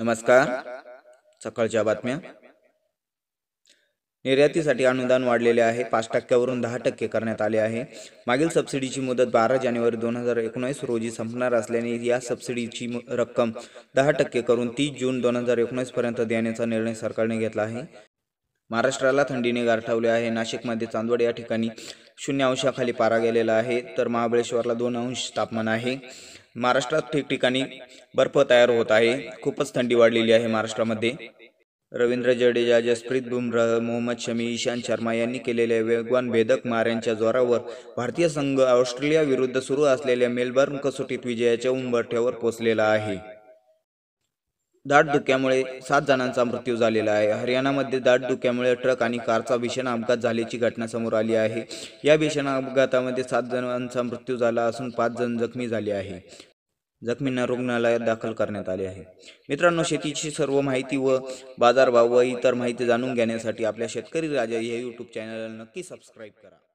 नमस्कार सकाळच्या बातम्या निर्यातीसाठी अनुदान वाढलेले आहे पाच टक्क्यावरून दहा टक्के करण्यात आले आहे मागील सबसिडीची मुदत बारा जानेवारी दोन हजार एकोणीस रोजी संपणार असल्याने या सबसिडीची रक्कम दहा टक्के करून तीस जून दोन हजार एकोणीस पर्यंत देण्याचा निर्णय सरकारने घेतला आहे महाराष्ट्राला थंडीने गारठावले आहे नाशिकमध्ये चांदवड या ठिकाणी शून्य अंशाखाली पारा गेलेला आहे तर महाबळेश्वरला दोन अंश तापमान आहे महाराष्ट्रात ठिकठिकाणी बर्फ तयार होत आहे खूपच थंडी वाढलेली आहे महाराष्ट्रामध्ये रवींद्र जडेजा जसप्रीत बुमराह मोहम्मद शमी ईशांत शर्मा यांनी केलेल्या वेगवान भेदक माऱ्यांच्या जोरावर भारतीय संघ ऑस्ट्रेलियाविरुद्ध सुरू असलेल्या मेलबर्न कसोटीत विजयाच्या उंबरठ्यावर पोचलेला आहे दाट धुक्यामुळे सात जणांचा मृत्यू झालेला आहे हरियाणामध्ये दाट धुक्यामुळे ट्रक आणि कारचा भीषण अपघात झाल्याची घटना समोर आली आहे या भीषण अपघातामध्ये सात जणांचा मृत्यू झाला असून पाच जण जखमी झाले आहे जखमींना रुग्णालयात दाखल करण्यात आले आहे मित्रांनो शेतीची सर्व माहिती व बाजारभाव व इतर माहिती जाणून घेण्यासाठी आपल्या शेतकरी राजा या यूट्यूब चॅनलला नक्की सबस्क्राईब करा